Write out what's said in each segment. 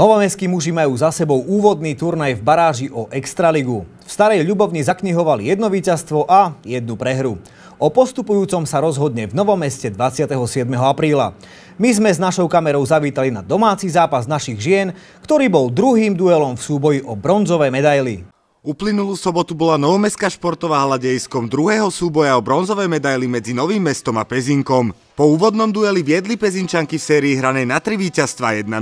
Novomestskí muži majú za sebou úvodný turnaj v baráži o Extraligu. V Starej Ľubovni zaknihovali jedno víťazstvo a jednu prehru. O postupujúcom sa rozhodne v novomeste 27. apríla. My sme s našou kamerou zavítali na domáci zápas našich žien, ktorý bol druhým duelom v súboji o bronzové medaily. Uplynulú sobotu bola Novomestská športová hala druhého súboja o bronzové medaily medzi Novým mestom a Pezinkom. Po úvodnom dueli viedli Pezinčanky v sérii hranej na tri víťazstva 1-0.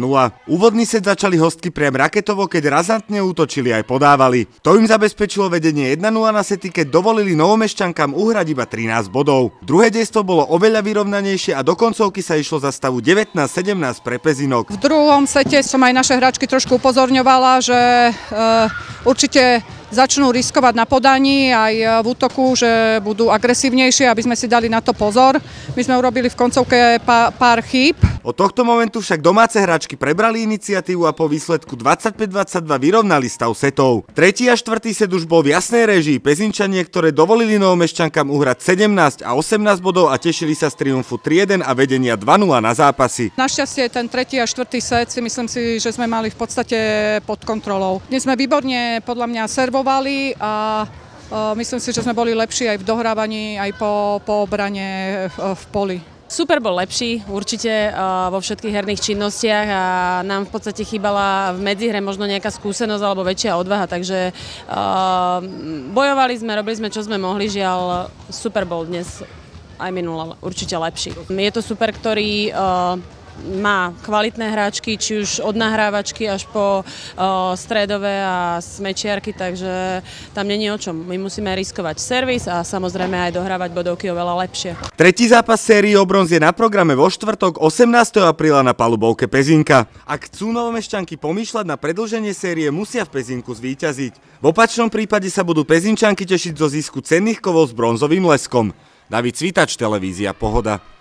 Úvodný set začali hostky priam raketovo, keď razantne útočili aj podávali. To im zabezpečilo vedenie 1-0 na sety, keď dovolili novomešťankám uhrať iba 13 bodov. Druhé dejstvo bolo oveľa vyrovnanejšie a do koncovky sa išlo za stavu 19-17 pre Pezinok. V druhom sete som aj naše hráčky trošku upozorňovala, že e, určite začnú riskovať na podaní aj e, v útoku, že budú agresívnejšie, aby sme si dali na to pozor. My sme urobili v koncovke pár chýb. Od tohto momentu však domáce hráčky prebrali iniciatívu a po výsledku 25-22 vyrovnali stav setov. Tretí a štvrtý set už bol v jasnej režii Pezinčanie, ktoré dovolili novomešťankám uhrať 17 a 18 bodov a tešili sa z triumfu 3-1 a vedenia 2-0 na zápasy. Našťastie ten tretí a štvrtý set si myslím si, že sme mali v podstate pod kontrolou. Dnes sme výborne podľa mňa servo potrebovali a myslím si, že sme boli lepší aj v dohrávaní, aj po, po obrane e, v poli. Super bol lepší určite e, vo všetkých herných činnostiach a nám v podstate chýbala v medzihre možno nejaká skúsenosť alebo väčšia odvaha, takže e, bojovali sme, robili sme čo sme mohli, žiaľ Super bol dnes aj minulý určite lepší. Je to super, ktorý má kvalitné hráčky, či už od nahrávačky až po o, stredové a smečiarky, takže tam není o čom. My musíme riskovať servis a samozrejme aj dohrávať bodovky oveľa lepšie. Tretí zápas série o bronz je na programe vo štvrtok 18. apríla na palubovke Pezinka. Ak chcú novomešťanky pomýšľať na predlženie série, musia v Pezinku zvíťaziť. V opačnom prípade sa budú Pezinčanky tešiť zo zisku cenných kovov s bronzovým leskom. David Cvitač, Televízia Pohoda.